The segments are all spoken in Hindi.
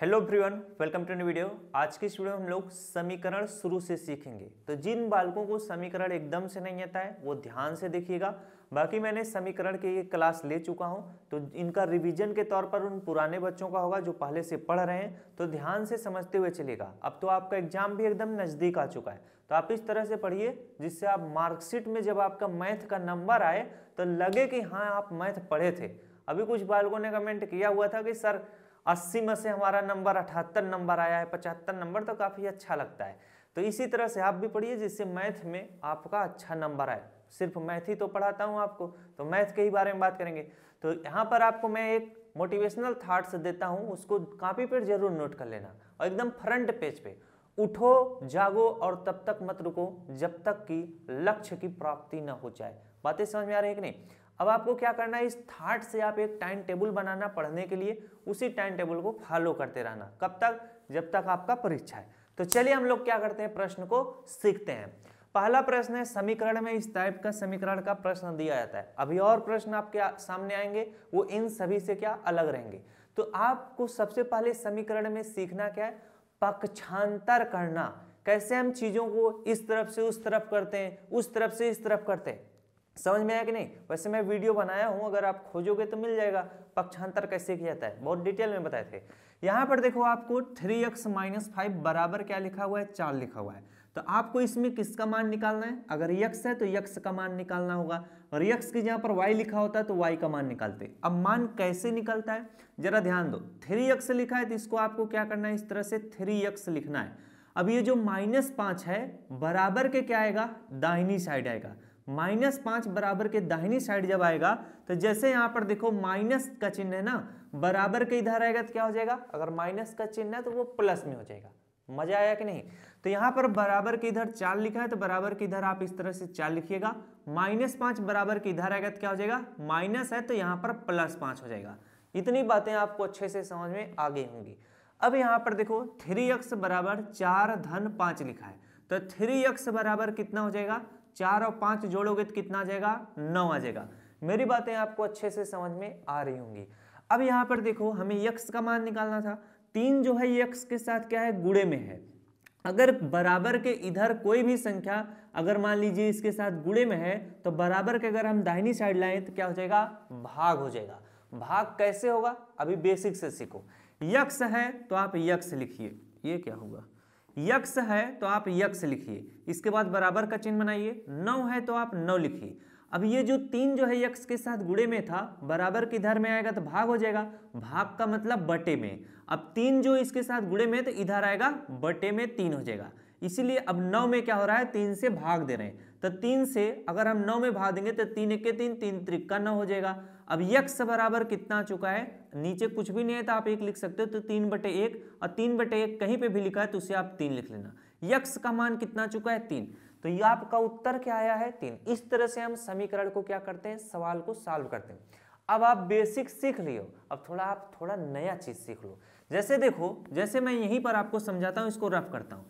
hello everyone welcome to new video आज की इस वीडियो में हम लोग समीकरण शुरू से सीखेंगे तो जिन बालकों को समीकरण एकदम से नहीं आता है वो ध्यान से देखिएगा बाकी मैंने समीकरण की एक क्लास ले चुका हूं तो इनका रिवीजन के तौर पर उन पुराने बच्चों का होगा जो पहले से पढ़ रहे हैं तो ध्यान से समझते हुए चलेगा अब तो आपका एग्जाम भी एकदम नज़दीक आ चुका है तो आप इस तरह से पढ़िए जिससे आप मार्कशीट में जब आपका मैथ का नंबर आए तो लगे कि हाँ आप मैथ पढ़े थे अभी कुछ बालकों ने कमेंट किया हुआ था कि सर अस्सी में से हमारा नंबर अठहत्तर नंबर आया है पचहत्तर नंबर तो काफ़ी अच्छा लगता है तो इसी तरह से आप भी पढ़िए जिससे मैथ में आपका अच्छा नंबर आए सिर्फ मैथ ही तो पढ़ाता हूँ आपको तो मैथ के ही बारे में बात करेंगे तो यहाँ पर आपको मैं एक मोटिवेशनल थाट्स देता हूँ उसको कापी पर जरूर नोट कर लेना और एकदम फ्रंट पेज पर उठो जागो और तब तक मत रुको जब तक कि लक्ष्य की प्राप्ति न हो जाए बातें समझ में आ रही है कि नहीं अब आपको क्या करना है इस थाट से आप एक टाइम टेबल बनाना पढ़ने के लिए उसी टाइम टेबल को फॉलो करते रहना कब तक जब तक आपका परीक्षा है तो चलिए हम लोग क्या करते हैं प्रश्न को सीखते हैं पहला प्रश्न है समीकरण में इस टाइप का समीकरण का प्रश्न दिया जाता है अभी और प्रश्न आपके सामने आएंगे वो इन सभी से क्या अलग रहेंगे तो आपको सबसे पहले समीकरण में सीखना क्या है पक्षांतर करना कैसे हम चीज़ों को इस तरफ से उस तरफ करते हैं उस तरफ से इस तरफ करते हैं समझ में आया कि नहीं वैसे मैं वीडियो बनाया हूँ अगर आप खोजोगे तो मिल जाएगा पक्षांतर कैसे किया जाता है बहुत डिटेल में बताए थे यहाँ पर देखो आपको थ्री एक्स माइनस फाइव बराबर क्या लिखा हुआ है चार लिखा हुआ है तो आपको इसमें किसका मान निकालना है अगर यक्स है तो यक्स का मान निकालना होगा और यक्स की जहाँ पर वाई लिखा होता है तो वाई का मान निकालते अब मान कैसे निकलता है जरा ध्यान दो थ्री एक्स लिखा है तो इसको आपको क्या करना है इस तरह से थ्री एक्स लिखना है अब ये जो माइनस पाँच है बराबर के क्या आएगा दाहिनी साइड आएगा माइनस पांच बराबर के दाहिनी साइड जब आएगा तो जैसे यहाँ पर देखो माइनस का चिन्ह है ना बराबर के इधर आएगा तो क्या हो जाएगा अगर माइनस का चिन्ह है तो वो प्लस में हो जाएगा मजा आया कि नहीं तो यहाँ पर बराबर के इधर चार लिखा है तो बराबर के इधर आप इस तरह से चार लिखिएगा माइनस पांच बराबर के इधर आएगा तो क्या हो जाएगा माइनस है तो यहाँ पर प्लस पाँच हो जाएगा इतनी बातें आपको अच्छे से समझ में आ गई होंगी अब यहाँ पर देखो थ्री एक्स बराबर चार धन पांच लिखा है तो थ्री एक्स बराबर कितना हो जाएगा चार और पांच जोड़ोगे तो कितना आ जाएगा नौ आ जाएगा मेरी बातें आपको अच्छे से समझ में आ रही होंगी अब यहाँ पर देखो हमें यक्स का मान निकालना था तीन जो है यक्स के साथ क्या है गुड़े में है अगर बराबर के इधर कोई भी संख्या अगर मान लीजिए इसके साथ गुड़े में है तो बराबर के अगर हम दाहिनी साइड लाएं तो क्या हो जाएगा भाग हो जाएगा भाग कैसे होगा अभी बेसिक से सीखो यक्स है तो आप यक्स लिखिए ये क्या होगा यक्ष है तो आप यक्ष लिखिए इसके बाद बराबर का चिन्ह बनाइए नौ है तो आप नौ लिखिए अब ये जो तीन जो है यक्ष के साथ गुड़े में था बराबर किधर में आएगा तो भाग हो जाएगा भाग का मतलब बटे में अब तीन जो इसके साथ गुड़े में तो इधर आएगा बटे में तीन हो जाएगा इसीलिए अब नौ में क्या हो रहा है तीन से भाग दे रहे हैं तो तीन से अगर हम नौ में भाग देंगे तो तीन एक के तीन तीन त्रिक्का नौ हो जाएगा अब यक्स बराबर कितना आ चुका है नीचे कुछ भी नहीं है तो आप एक लिख सकते हो तो तीन बटे एक और तीन बटे एक कहीं पे भी लिखा है तो उसे आप तीन लिख लेना यक्स का मान कितना चुका है तीन तो ये आपका उत्तर क्या आया है तीन इस तरह से हम समीकरण को क्या करते हैं सवाल को सॉल्व करते हैं अब आप बेसिक सीख लियो अब थोड़ा आप थोड़ा नया चीज़ सीख लो जैसे देखो जैसे मैं यहीं पर आपको समझाता हूँ इसको रफ करता हूँ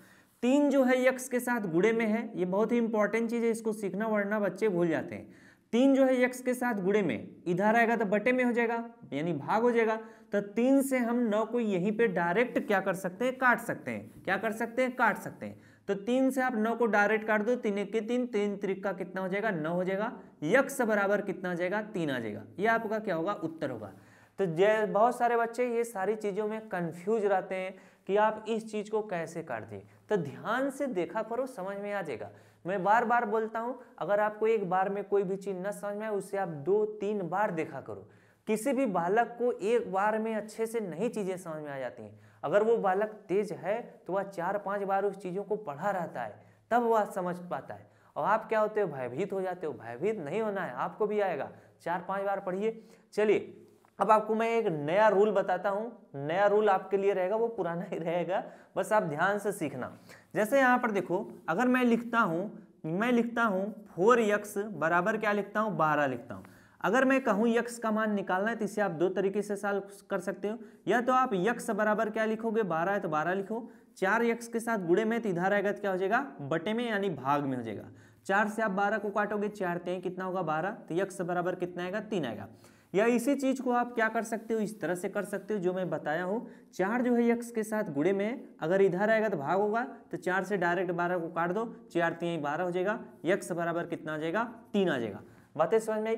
तीन जो है यक्ष के साथ गुड़े में है ये बहुत ही इंपॉर्टेंट चीज़ है इसको सीखना वरना बच्चे भूल जाते हैं तीन जो है यक्ष के साथ गुड़े में इधर आएगा तो बटे में हो जाएगा यानी भाग हो जाएगा तो तीन से हम नौ को यहीं पे डायरेक्ट क्या कर सकते हैं काट सकते हैं क्या कर सकते हैं काट सकते हैं तो तीन से आप नौ को डायरेक्ट काट दो तीन एक के तीन तीन त्रिक का कितना हो जाएगा नौ हो जाएगा यक्ष बराबर कितना हो जाएगा तीन आ जाएगा ये आपका क्या होगा उत्तर होगा तो बहुत सारे बच्चे ये सारी चीज़ों में कन्फ्यूज रहते हैं कि आप इस चीज़ को कैसे काट दिए तो ध्यान से देखा करो समझ में आ जाएगा मैं बार बार बोलता हूँ अगर आपको एक बार में कोई भी चीज़ न समझ में आए उसे आप दो तीन बार देखा करो किसी भी बालक को एक बार में अच्छे से नहीं चीज़ें समझ में आ जाती हैं अगर वो बालक तेज है तो वह चार पाँच बार उस चीज़ों को पढ़ा रहता है तब वह समझ पाता है और आप क्या होते हो भयभीत हो जाते हो भयभीत नहीं होना है आपको भी आएगा चार पाँच बार पढ़िए चलिए अब आपको मैं एक नया रूल बताता हूँ नया रूल आपके लिए रहेगा वो पुराना ही रहेगा बस आप ध्यान से सीखना जैसे यहाँ पर देखो अगर मैं लिखता हूँ मैं लिखता हूँ फोर यक्स बराबर क्या लिखता हूँ बारह लिखता हूँ अगर मैं कहूँ यक्स का मान निकालना है तो इसे आप दो तरीके से साल कर सकते हो या तो आप यक्स बराबर क्या लिखोगे बारह है तो बारह लिखो चार यक्स के साथ गुड़े में तो इधर आएगा तो क्या हो जाएगा बटे में यानी भाग में हो जाएगा चार से आप बारह को काटोगे चार तेई कितना होगा बारह तो यक्स बराबर कितना आएगा तीन आएगा या इसी चीज़ को आप क्या कर सकते हो इस तरह से कर सकते हो जो मैं बताया हूँ चार जो है यक्ष के साथ गुड़े में अगर इधर आएगा तो भाग होगा तो चार से डायरेक्ट बारह को काट दो चार तीन बारह हो जाएगा यक्ष बराबर कितना आ जाएगा तीन आ जाएगा बातें समझ में आई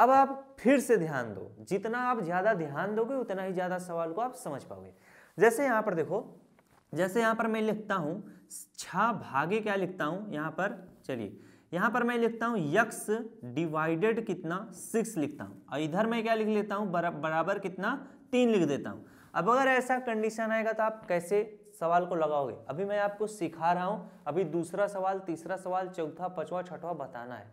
अब आप फिर से ध्यान दो जितना आप ज़्यादा ध्यान दोगे उतना ही ज़्यादा सवाल को आप समझ पाओगे जैसे यहाँ पर देखो जैसे यहाँ पर मैं लिखता हूँ छा भागे क्या लिखता हूँ यहाँ पर चलिए यहाँ पर मैं लिखता हूँ यक्स डिवाइडेड कितना सिक्स लिखता हूँ और इधर मैं क्या लिख लेता हूँ बराबर कितना तीन लिख देता हूँ अब अगर ऐसा कंडीशन आएगा तो आप कैसे सवाल को लगाओगे अभी मैं आपको सिखा रहा हूँ अभी दूसरा सवाल तीसरा सवाल चौथा पांचवा छठवा बताना है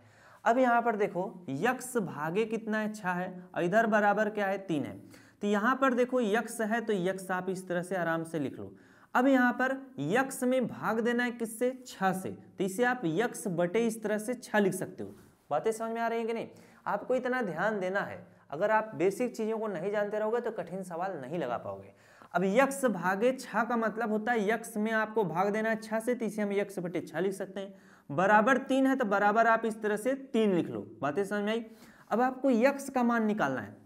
अब यहाँ पर देखो यक्स भागे कितना अच्छा है और इधर बराबर क्या है तीन है तो यहाँ पर देखो यक्स है तो यक्स आप इस तरह से आराम से लिख लो अब यहाँ पर यक्ष में भाग देना है किससे छ से तो इसे आप यक्ष बटे इस तरह से छ लिख सकते हो बातें समझ में आ रही है कि नहीं आपको इतना ध्यान देना है अगर आप बेसिक चीज़ों को नहीं जानते रहोगे तो कठिन सवाल नहीं लगा पाओगे अब यक्ष भागे छ का मतलब होता है यक्ष में आपको भाग देना है छ से तो इसे हम यक्ष बटे छ लिख सकते हैं बराबर तीन है तो बराबर आप इस तरह से तीन लिख लो बातें समझ में आई अब आपको यक्ष का मान निकालना है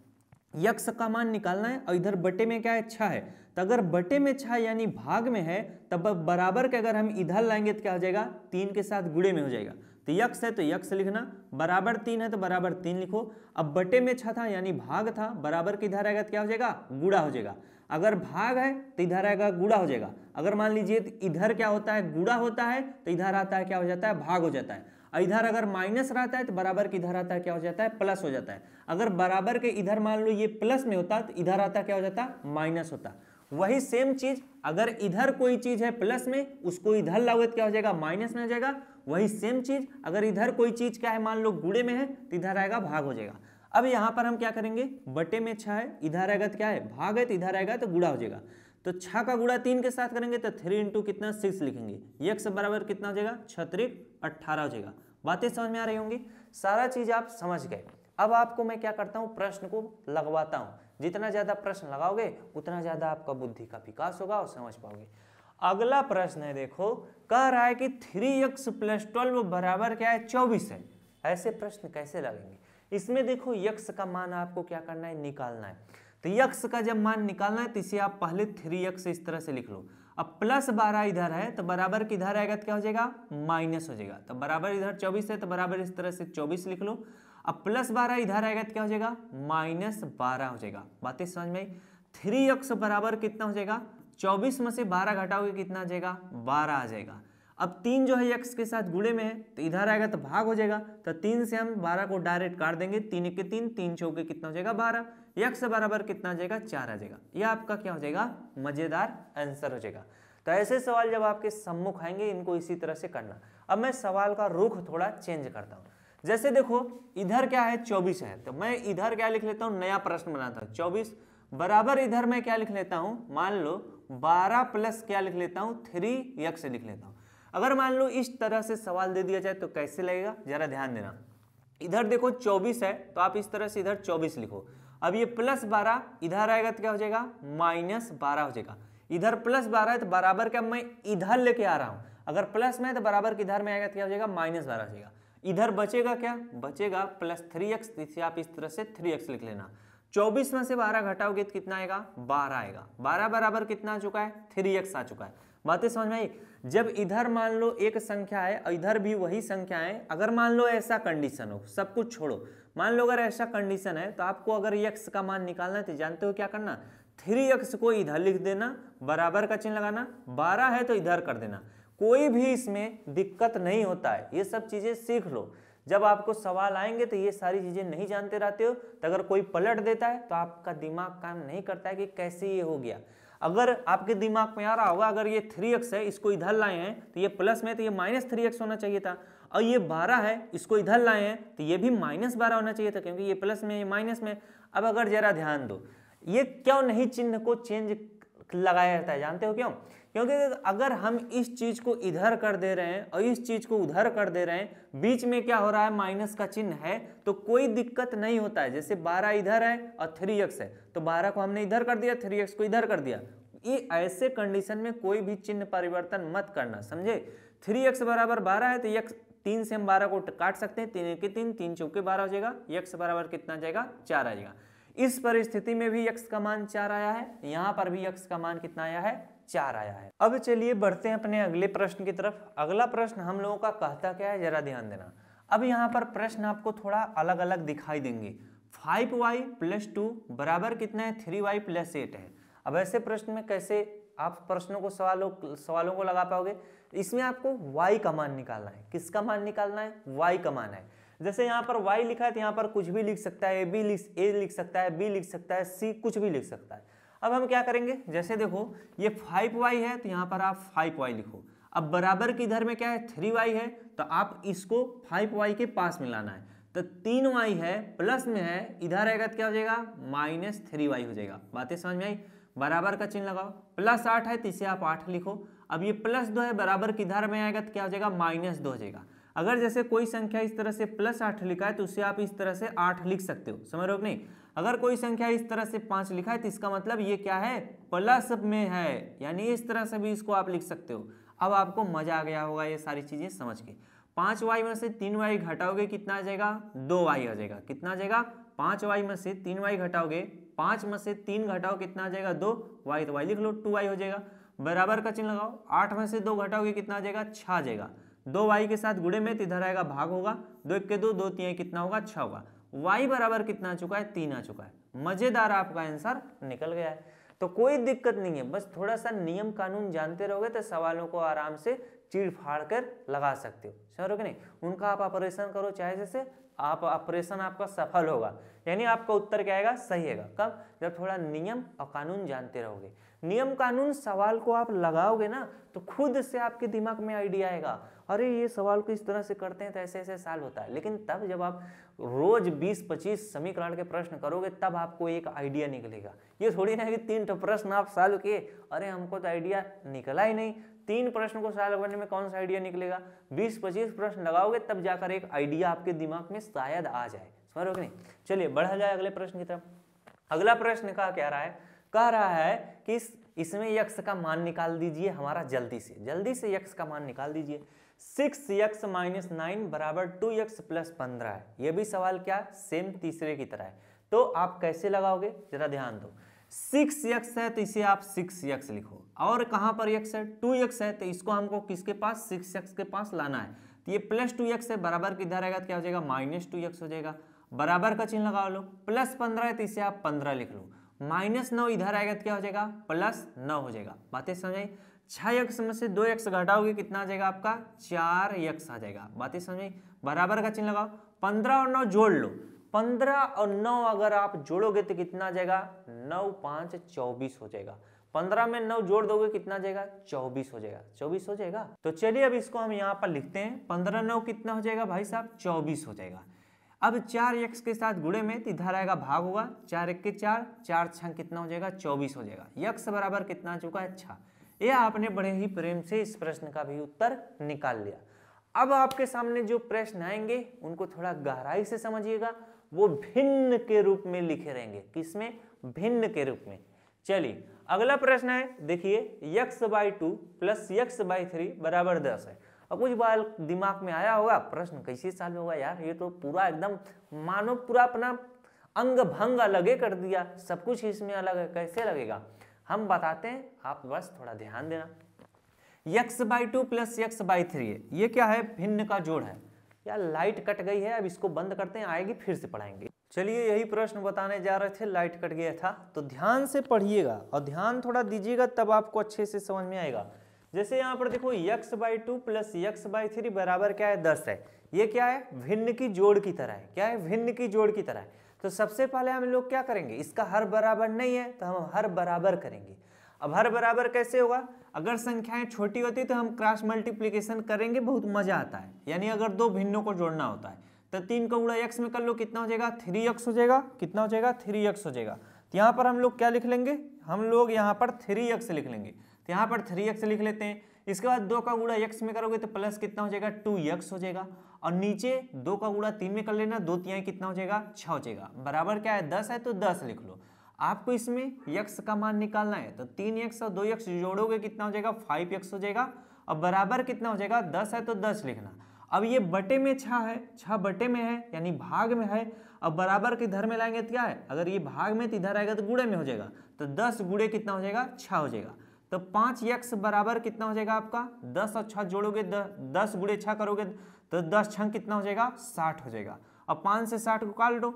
यक्ष का मान निकालना है और इधर बटे में क्या है छा है तो अगर बटे में छः यानी भाग में है तब तो बराबर के अगर हम इधर लाएंगे तो क्या हो जाएगा तीन के साथ गुड़े में हो जाएगा तो यक्ष है तो यक्ष लिखना बराबर तीन है तो बराबर तीन लिखो अब बटे में छः था यानी भाग था बराबर के इधर आएगा तो क्या हो जाएगा गुड़ा हो जाएगा अगर भाग है तो इधर आएगा गुड़ा हो जाएगा अगर मान लीजिए तो इधर क्या होता है गुड़ा होता है तो इधर आता है क्या हो जाता है भाग हो जाता है इधर अगर माइनस रहता है तो बराबर के इधर आता है क्या हो जाता है प्लस हो जाता है अगर बराबर के इधर मान लो ये प्लस में होता तो इधर आता क्या हो जाता माइनस होता वही सेम चीज अगर इधर कोई चीज है प्लस में उसको इधर लाओगे तो क्या हो जाएगा माइनस में हो जाएगा वही सेम चीज अगर इधर कोई चीज क्या है मान लो गुड़े में है तो इधर आएगा भाग हो जाएगा अब यहाँ पर हम क्या करेंगे बटे में छ है इधर आएगा तो क्या है भाग है तो इधर आएगा तो गुड़ा हो जाएगा तो छ का गुड़ा तीन के साथ करेंगे तो थ्री इंटू कितना सिक्स लिखेंगे एक बराबर कितना हो जाएगा छत्रिक अट्ठारह हो जाएगा बातें समझ में आ रही होंगी सारा चीज़ आप समझ गए अब आपको मैं क्या करता हूँ प्रश्न को लगवाता हूँ जितना ज़्यादा प्रश्न लगाओगे उतना ज़्यादा आपका बुद्धि का विकास होगा और समझ पाओगे अगला प्रश्न है देखो कह रहा है कि थ्री एक्स प्लस ट्वेल्व बराबर क्या है चौबीस है ऐसे प्रश्न कैसे लगेंगे इसमें देखो यक्ष का मान आपको क्या करना है निकालना है तो यक्ष का जब मान निकालना है तो इसे आप पहले थ्री एक्स इस तरह से लिख लो अब प्लस बारह इधर है तो बराबर किधर आएगा तो क्या हो जाएगा माइनस हो जाएगा तो बराबर इधर चौबीस है तो बराबर इस तरह से चौबीस लिख लो अब प्लस बारह इधर आएगा तो क्या हो जाएगा माइनस बारह हो जाएगा बातें समझ में थ्री एक्स बराबर कितना हो जाएगा चौबीस में से बारह घटाओगे कितना आ जाएगा बारह आ जाएगा अब तीन जो है एक्स के साथ गुड़े में है तो इधर आएगा तो भाग हो जाएगा तो तीन से हम बारह को डायरेक्ट काट देंगे तीन के तीन तीन चौके कितना हो जाएगा बारह यक्स बराबर कितना हो जाएगा चार आ जाएगा यह आपका क्या हो जाएगा मजेदार आंसर हो जाएगा तो ऐसे सवाल जब आपके सम्मुख आएंगे इनको इसी तरह से करना अब मैं सवाल का रुख थोड़ा चेंज करता हूँ जैसे देखो इधर क्या है चौबीस है तो मैं इधर क्या लिख लेता हूँ नया प्रश्न बनाता हूँ चौबीस बराबर इधर मैं क्या लिख लेता हूँ मान लो बारह प्लस क्या लिख लेता हूँ थ्री यक्स लिख लेता हूँ अगर मान लो इस तरह से सवाल दे दिया जाए तो कैसे लगेगा जरा ध्यान देना इधर देखो चौबीस है तो आप इस तरह से इधर चौबीस लिखो अब ये प्लस बारह इधर आएगा तो क्या हो जाएगा माइनस बारह हो जाएगा इधर प्लस बारह है तो बराबर क्या मैं इधर लेके आ रहा हूं अगर प्लस में है तो बराबर किधर में आएगा तो क्या हो जाएगा माइनस बारह हो जाएगा इधर बचेगा क्या बचेगा प्लस थ्री एक्स इसे आप इस तरह से थ्री एक्स लिख लेना चौबीस में से बारह घटाओगे तो कितना आएगा बारह आएगा बारह बराबर कितना आ चुका है थ्री एक्स आ चुका है बातें समझ में आई जब इधर मान लो एक संख्या है इधर भी वही संख्या है अगर मान लो ऐसा कंडीशन हो सब कुछ छोड़ो मान लो अगर ऐसा कंडीशन है तो आपको अगर यक्स का मान निकालना है तो जानते हो क्या करना थ्री यक्स को इधर लिख देना बराबर का चिन्ह लगाना बारह है तो इधर कर देना कोई भी इसमें दिक्कत नहीं होता है ये सब चीज़ें सीख लो जब आपको सवाल आएंगे तो ये सारी चीज़ें नहीं जानते रहते हो तो अगर कोई पलट देता है तो आपका दिमाग काम नहीं करता है कि कैसे ये हो गया अगर आपके दिमाग में आ रहा होगा अगर ये थ्री एक्स है इसको इधर लाए हैं तो ये प्लस में तो ये माइनस थ्री एक्स होना चाहिए था और ये बारह है इसको इधर लाए हैं तो ये भी माइनस बारह होना चाहिए था क्योंकि ये प्लस में ये माइनस में अब अगर जरा ध्यान दो ये क्यों नहीं चिन्ह को चेंज लगाया जाता है जानते हो क्यों क्योंकि अगर हम इस चीज़ को इधर कर दे रहे हैं और इस चीज़ को उधर कर दे रहे हैं बीच में क्या हो रहा है माइनस का चिन्ह है तो कोई दिक्कत नहीं होता है जैसे बारह इधर है और थ्री एक्स है तो बारह को हमने इधर कर दिया थ्री एक्स को इधर कर दिया ये ऐसे कंडीशन में कोई भी चिन्ह परिवर्तन मत करना समझे थ्री एक्स बराबर बारह है तो यक्स तीन से हम बारह को काट सकते हैं तीन के तीन तीन चौके बारह हो जाएगा यक्स बराबर कितना जाएगा चार आ जाएगा इस परिस्थिति में भी यक्स का मान चार आया है यहाँ पर भी यक्स का मान कितना आया है चार आया है अब चलिए बढ़ते हैं अपने अगले प्रश्न की तरफ अगला प्रश्न हम लोगों का कहता क्या है जरा ध्यान देना अब यहाँ पर प्रश्न आपको थोड़ा अलग अलग दिखाई देंगे फाइव वाई प्लस टू बराबर कितना है थ्री वाई प्लस एट है अब ऐसे प्रश्न में कैसे आप प्रश्नों को सवालों सवालों को लगा पाओगे इसमें आपको y का मान निकालना है किसका मान निकालना है y का मान है जैसे यहाँ पर y लिखा है तो यहाँ पर कुछ भी लिख सकता है बी लिख ए लिख सकता है बी लिख सकता है सी कुछ भी लिख सकता है अब हम क्या करेंगे जैसे देखो ये फाइव वाई है तो यहाँ पर आप फाइव वाई लिखो अब बराबर की इधर में क्या है थ्री वाई है तो आप इसको फाइव वाई के पास में लाना है तो तीन वाई है प्लस में है इधर आएगा तो क्या हो जाएगा माइनस थ्री वाई हो जाएगा बातें समझ में आई बराबर का चिन्ह लगाओ प्लस आठ है तो इसे आप आठ लिखो अब ये प्लस दो है बराबर की में आएगा तो क्या हो जाएगा माइनस दो हो जाएगा अगर जैसे कोई संख्या इस तरह से प्लस आठ लिखा है तो उसे आप इस तरह से आठ लिख सकते हो समझ रहे हो नहीं अगर कोई संख्या इस तरह से पांच लिखा है तो इसका मतलब ये क्या है प्लस में है यानी इस तरह से भी इसको आप लिख सकते हो अब आपको मजा आ गया होगा ये सारी चीज़ें समझ के पांच वाई में से तीन वाई घटाओगे कितना आ जाएगा दो वाई आ जाएगा कितना आ जाएगा पांच वाई में से तीन वाई घटाओगे पांच में से तीन घटाओ कितना आ जाएगा दो वाई तो वाई लिख लो टू वाई हो जाएगा बराबर का चिन्ह लगाओ आठ में से दो घटाओगे कितना आ जाएगा छह आ जाएगा दो वाई के साथ गुड़े में तो इधर आएगा भाग होगा दो एक के दो दो तीन कितना होगा छह होगा वाई बराबर कितना आ चुका है तीन आ चुका है मजेदार आपका आंसर निकल गया है तो कोई दिक्कत नहीं है बस थोड़ा सा नियम कानून जानते रहोगे तो सवालों को आराम से चीड़ फाड़ कर लगा सकते हो समझो कि नहीं उनका आप ऑपरेशन करो चाहे जैसे आप ऑपरेशन आपका सफल होगा यानी आपका उत्तर क्या आएगा सही आएगा कब जब थोड़ा नियम और कानून जानते रहोगे नियम कानून सवाल को आप लगाओगे ना तो खुद से आपके दिमाग में आइडिया आएगा अरे ये सवाल को इस तरह से करते हैं तो ऐसे ऐसे साल होता है लेकिन तब जब आप रोज 20-25 समीकरण के प्रश्न करोगे तब आपको एक आइडिया निकलेगा ये थोड़ी ना कि तीन प्रश्न आप साल किए अरे हमको तो आइडिया निकला ही नहीं तीन प्रश्न को साल करने में कौन सा आइडिया निकलेगा बीस पच्चीस प्रश्न लगाओगे तब जाकर एक आइडिया आपके दिमाग में शायद आ जाए समझ रहे नहीं चलिए बढ़ा जाए अगले प्रश्न की तरफ अगला प्रश्न कहा क्या रहा है कह रहा है कि इस इसमें यक्ष का मान निकाल दीजिए हमारा जल्दी से जल्दी से यक्ष का मान निकाल दीजिए सिक्स यक्स माइनस नाइन बराबर टू यक्स प्लस पंद्रह है यह भी सवाल क्या सेम तीसरे की तरह है तो आप कैसे लगाओगे जरा ध्यान दो सिक्स यक्स है तो इसे आप सिक्स यक्स लिखो और कहां पर यक्स है टू यक्स है तो इसको हमको किसके पास सिक्स यक्स के पास लाना है तो ये प्लस टू यक्स है बराबर किधर आएगा तो क्या हो जाएगा माइनस टू यक्स हो जाएगा बराबर का चिन्ह लगा लो प्लस पंद्रह है तो इसे आप पंद्रह लिख लो माइनस नौ इधर आएगा तो क्या हो जाएगा प्लस नौ हो जाएगा बातें समझ आई छः यक्स में से दो यक्स घटाओगे कितना आ जाएगा आपका चार यक्स आ जाएगा बातें समझ आई बराबर का चिन्ह लगाओ पंद्रह और नौ जोड़ लो पंद्रह और नौ अगर आप जोड़ोगे तो कितना आ जाएगा नौ पांच चौबीस हो जाएगा पंद्रह में नौ जोड़ दोगे कितना जाएगा चौबीस हो जाएगा चौबीस हो जाएगा तो चलिए अब इसको हम यहाँ पर लिखते हैं पंद्रह नौ कितना हो जाएगा भाई साहब चौबीस हो जाएगा अब चार एक्स के साथ गुड़े में तो इधर आएगा भाग हुआ चार एक के चार चार छ कितना हो जाएगा चौबीस हो जाएगा यक्स बराबर कितना चुका है छा यह आपने बड़े ही प्रेम से इस प्रश्न का भी उत्तर निकाल लिया अब आपके सामने जो प्रश्न आएंगे उनको थोड़ा गहराई से समझिएगा वो भिन्न के रूप में लिखे रहेंगे किसमें भिन्न के रूप में चलिए अगला प्रश्न है देखिए X by two plus X by three बराबर दस है अब कुछ बार दिमाग में आया होगा प्रश्न कैसे साल होगा यार ये तो पूरा एकदम मानो पूरा अपना अंग भंग अलग कर दिया सब कुछ इसमें अलग है कैसे लगेगा हम बताते हैं आप बस थोड़ा ध्यान देना X by two plus X by three ये क्या है भिन्न का जोड़ है यार लाइट कट गई है अब इसको बंद करते हैं आएगी फिर से पढ़ाएंगे चलिए यही प्रश्न बताने जा रहे थे लाइट कट गया था तो ध्यान से पढ़िएगा और ध्यान थोड़ा दीजिएगा तब आपको अच्छे से समझ में आएगा जैसे यहाँ पर देखो X by two plus X by three बराबर क्या है दस है ये क्या है भिन्न की जोड़ की तरह है क्या है भिन्न की जोड़ की तरह है तो सबसे पहले हम लोग क्या करेंगे इसका हर बराबर नहीं है तो हम हर बराबर करेंगे अब हर बराबर कैसे होगा अगर संख्याएं छोटी होती तो हम क्रॉस मल्टीप्लीकेशन करेंगे बहुत मजा आता है यानी अगर दो भिन्नों को जोड़ना होता है तो तीन का गुड़ा एक्स में कर लो कितना हो जाएगा थ्री एक्स हो जाएगा कितना हो जाएगा थ्री एक्स हो जाएगा तो यहाँ पर हम लोग क्या लिख लेंगे हम लोग यहाँ पर थ्री एक्स लिख लेंगे तो यहाँ पर थ्री एक्स लिख लेते हैं इसके बाद दो का गुड़ा एक्स में करोगे तो प्लस कितना हो जाएगा टू यक्स हो जाएगा और नीचे दो का गुड़ा तीन में कर लेना दो तिहाई कितना हो जाएगा छः हो जाएगा बराबर क्या है दस है तो दस लिख लो आपको इसमें यक्स का मान निकालना है तो तीन एक्स और दो यक्स जोड़ोगे कितना हो जाएगा फाइव एक्स हो जाएगा और बराबर कितना हो जाएगा दस है तो दस लिखना अब ये बटे में छः है छः बटे में है यानी भाग में है अब बराबर के इधर में लाएंगे तो क्या है अगर ये भाग में तो इधर आएगा तो गुड़े में हो जाएगा तो दस गुड़े कितना हो जाएगा छः हो जाएगा तो पांच यक्स बराबर कितना हो जाएगा आपका दस और छह जोड़ोगे दस गुड़े छह करोगे तो दस छंग कितना हो जाएगा साठ हो जाएगा और पांच से साठ को काट दो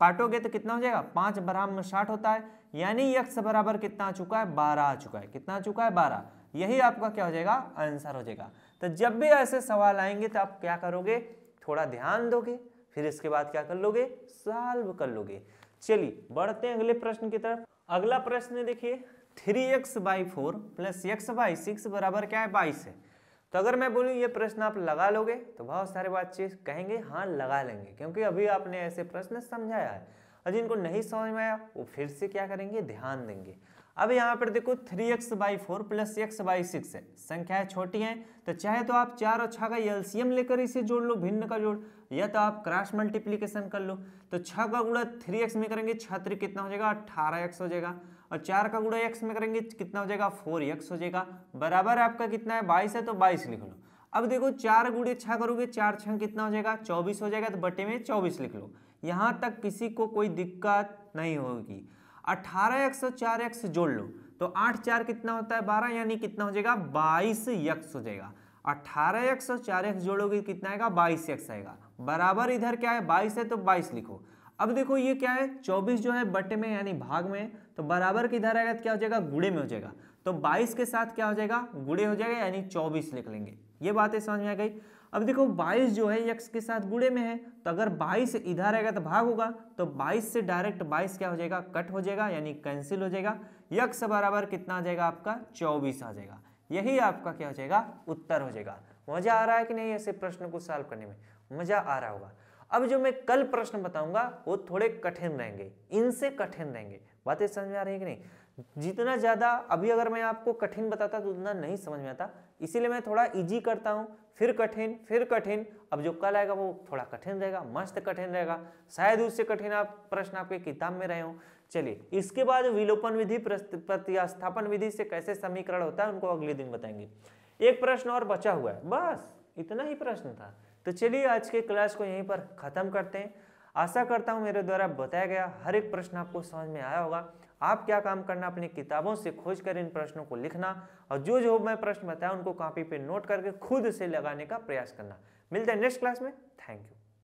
काटोगे तो कितना हो जाएगा पांच बराबर साठ होता है यानी यक्स बराबर कितना आ चुका है बारह आ चुका है कितना आ चुका है बारह यही आपका क्या हो जाएगा आंसर हो जाएगा तो जब भी ऐसे सवाल आएंगे तो आप क्या करोगे थोड़ा ध्यान दोगे फिर इसके बाद क्या कर लोगे सॉल्व कर लोगे चलिए बढ़ते हैं अगले प्रश्न की तरफ अगला प्रश्न देखिए three X by four plus X by six बराबर क्या है बाईस है तो अगर मैं बोलूँ ये प्रश्न आप लगा लोगे तो बहुत सारे बच्चे कहेंगे हाँ लगा लेंगे क्योंकि अभी आपने ऐसे प्रश्न समझाया है और जिनको नहीं समझ में आया वो फिर से क्या करेंगे ध्यान देंगे अब यहाँ पर देखो three X by four plus X by six है संख्याएं छोटी हैं तो चाहे तो आप चार और छः का एलसीएम लेकर इसे जोड़ लो भिन्न का जोड़ या तो आप क्रॉस मल्टीप्लीकेशन कर लो तो छः का गुणा थ्री एक्स में करेंगे छत्र कितना हो जाएगा अट्ठारह एक्स हो जाएगा और चार का गुड़ा एक्स में करेंगे कितना हो जाएगा फोर एक्स हो जाएगा बराबर आपका कितना है बाईस है तो बाईस लिख लो अब देखो चार गुड़े छः करोगे चार छः कितना हो जाएगा चौबीस हो जाएगा तो बटे में चौबीस लिख लो यहाँ तक किसी को कोई दिक्कत नहीं होगी अठारह एक्स और चार एक्स जोड़ लो तो आठ चार कितना होता है बारह यानी कितना हो जाएगा बाईस यक्स हो जाएगा अट्ठारह एक्स और चार एक्स जोड़ोगे कितना आएगा बाईस एक्स आएगा बराबर इधर क्या है बाईस है तो बाईस लिखो अब देखो ये क्या है चौबीस जो है बटे में यानी भाग में तो बराबर किधर आएगा क्या हो जाएगा गुड़े में हो जाएगा तो बाईस के साथ क्या हो जाएगा गुड़े हो जाएगा यानी चौबीस लिख लेंगे ये बातें समझ में आ गई अब देखो 22 जो है यक्स के साथ गुड़े में है तो अगर 22 इधर आएगा तो भाग होगा तो 22 से डायरेक्ट 22 क्या हो जाएगा कट हो जाएगा यानी कैंसिल हो जाएगा यक्स बराबर कितना आ जाएगा आपका 24 आ जाएगा यही आपका क्या हो जाएगा उत्तर हो जाएगा मज़ा आ रहा है कि नहीं ऐसे प्रश्न को सॉल्व करने में मज़ा आ रहा होगा अब जो मैं कल प्रश्न बताऊंगा वो थोड़े कठिन रहेंगे इनसे कठिन रहेंगे बातें समझ में आ रही है कि नहीं जितना ज़्यादा अभी अगर मैं आपको कठिन बताता तो उतना नहीं समझ में आता इसीलिए मैं थोड़ा इजी करता हूँ फिर कठिन फिर कठिन अब जो कल आएगा वो थोड़ा कठिन रहेगा मस्त कठिन रहेगा शायद उससे कठिन आप प्रश्न आपके किताब में रहे हो चलिए इसके बाद विलोपन विधि प्रतिस्थापन विधि से कैसे समीकरण होता है उनको अगले दिन बताएंगे एक प्रश्न और बचा हुआ है बस इतना ही प्रश्न था तो चलिए आज के क्लास को यहीं पर ख़त्म करते हैं आशा करता हूँ मेरे द्वारा बताया गया हर एक प्रश्न आपको समझ में आया होगा आप क्या काम करना अपनी किताबों से खोज कर इन प्रश्नों को लिखना और जो जो मैं प्रश्न बताया उनको कॉपी पे नोट करके खुद से लगाने का प्रयास करना मिलते हैं नेक्स्ट क्लास में थैंक यू